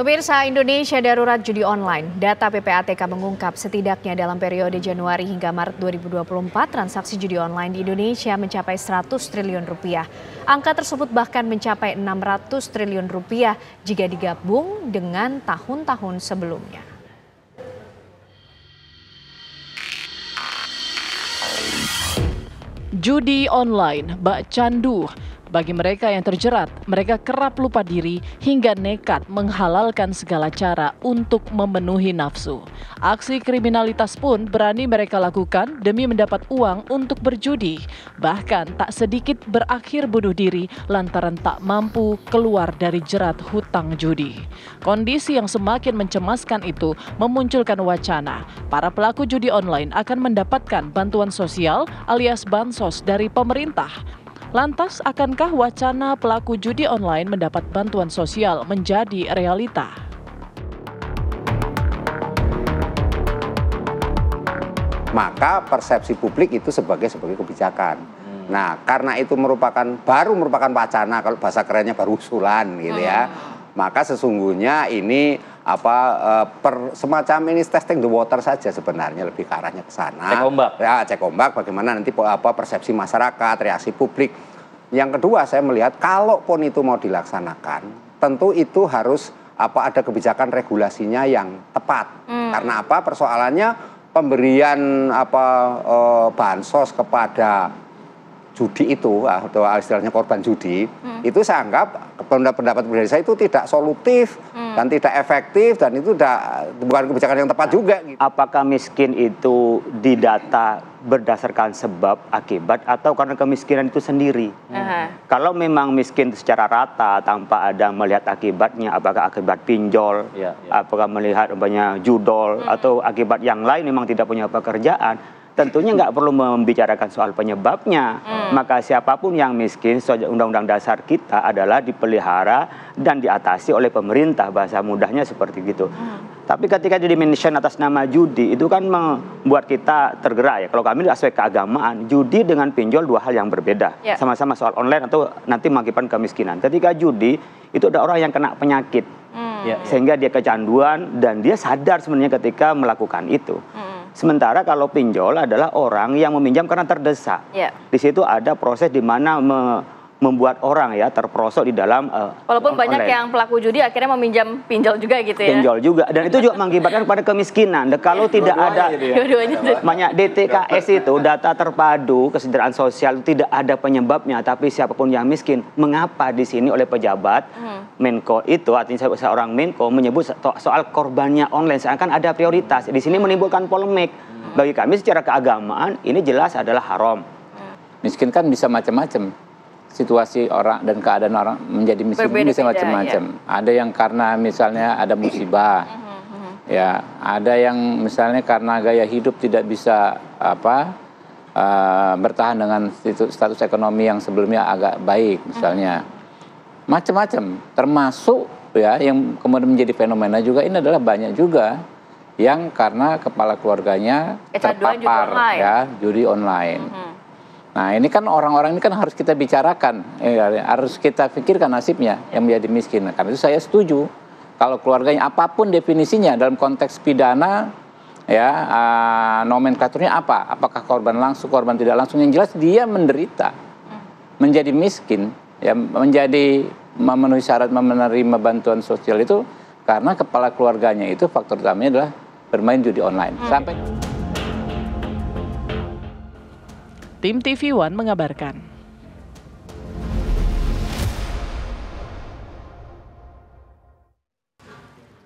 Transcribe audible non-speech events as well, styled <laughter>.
Pemirsa Indonesia darurat judi online. Data PPATK mengungkap setidaknya dalam periode Januari hingga Maret 2024 transaksi judi online di Indonesia mencapai 100 triliun rupiah. Angka tersebut bahkan mencapai 600 triliun rupiah jika digabung dengan tahun-tahun sebelumnya. Judi online, bak candu, bagi mereka yang terjerat, mereka kerap lupa diri hingga nekat menghalalkan segala cara untuk memenuhi nafsu. Aksi kriminalitas pun berani mereka lakukan demi mendapat uang untuk berjudi. Bahkan tak sedikit berakhir bunuh diri lantaran tak mampu keluar dari jerat hutang judi. Kondisi yang semakin mencemaskan itu memunculkan wacana para pelaku judi online akan mendapatkan bantuan sosial alias bansos dari pemerintah. Lantas, akankah wacana pelaku judi online mendapat bantuan sosial menjadi realita? Maka persepsi publik itu sebagai sebagai kebijakan. Hmm. Nah, karena itu merupakan baru merupakan wacana kalau bahasa kerennya baru usulan gitu ya. Hmm. Maka sesungguhnya ini apa uh, per semacam ini testing the water saja sebenarnya lebih ke arahnya ke sana. Cek ombak. Ya, cek ombak bagaimana nanti apa persepsi masyarakat, reaksi publik. Yang kedua saya melihat kalau kalaupun itu mau dilaksanakan, tentu itu harus apa ada kebijakan regulasinya yang tepat. Hmm. Karena apa? Persoalannya pemberian apa uh, bansos kepada judi itu ah, atau istilahnya korban judi hmm. itu saya anggap pendapat-pendapat pribadi saya itu tidak solutif hmm. dan tidak efektif dan itu tidak bukan kebijakan yang tepat juga. Gitu. Apakah miskin itu didata berdasarkan sebab akibat atau karena kemiskinan itu sendiri? Hmm. Kalau memang miskin secara rata tanpa ada melihat akibatnya, apakah akibat pinjol, ya, ya. apakah melihat banyak judol hmm. atau akibat yang lain memang tidak punya pekerjaan? tentunya nggak perlu membicarakan soal penyebabnya. Hmm. Maka siapapun yang miskin, undang-undang dasar kita adalah dipelihara dan diatasi oleh pemerintah bahasa mudahnya seperti gitu. Hmm. Tapi ketika jadi mention atas nama judi itu kan membuat kita tergerak ya. Kalau kami aspek keagamaan, judi dengan pinjol dua hal yang berbeda. Ya. Sama-sama yeah. soal online atau nanti mengakibatkan kemiskinan. Ketika judi itu ada orang yang kena penyakit. Hmm. Ya, ya. sehingga dia kecanduan dan dia sadar sebenarnya ketika melakukan itu. Hmm. Sementara kalau pinjol adalah orang yang meminjam karena terdesak. Yeah. Di situ ada proses di mana me membuat orang ya terperosok di dalam uh, walaupun online. banyak yang pelaku judi akhirnya meminjam pinjol juga gitu ya pinjol juga dan itu juga mengakibatkan pada kemiskinan dan kalau iya, tidak ada gitu ya. Iya, banyak DTKS itu data terpadu kesejahteraan sosial tidak ada penyebabnya tapi siapapun yang miskin mengapa di sini oleh pejabat hmm. Menko itu artinya seorang Menko menyebut soal korbannya online seakan ada prioritas di sini menimbulkan polemik hmm. bagi kami secara keagamaan ini jelas adalah haram hmm. miskin kan bisa macam-macam situasi orang dan keadaan orang menjadi miskin bisa macam-macam. Ya. Ada yang karena misalnya ada musibah. <clears throat> Hmm, hmm, hmm. ya, ada yang misalnya karena gaya hidup tidak bisa apa uh, bertahan dengan status ekonomi yang sebelumnya agak baik misalnya. Macam-macam, termasuk ya yang kemudian menjadi fenomena juga ini adalah banyak juga yang karena kepala keluarganya Kecaduan terpapar juga ya judi online. Nah ini kan orang-orang ini kan harus kita bicarakan, ya, harus kita pikirkan nasibnya yang menjadi miskin. Nah, karena itu saya setuju kalau keluarganya apapun definisinya dalam konteks pidana ya uh, nomenklaturnya apa? Apakah korban langsung, korban tidak langsung? Yang jelas dia menderita, menjadi miskin, ya menjadi memenuhi syarat menerima bantuan sosial itu karena kepala keluarganya itu faktor utamanya adalah bermain judi online. Sampai Tim TV One mengabarkan.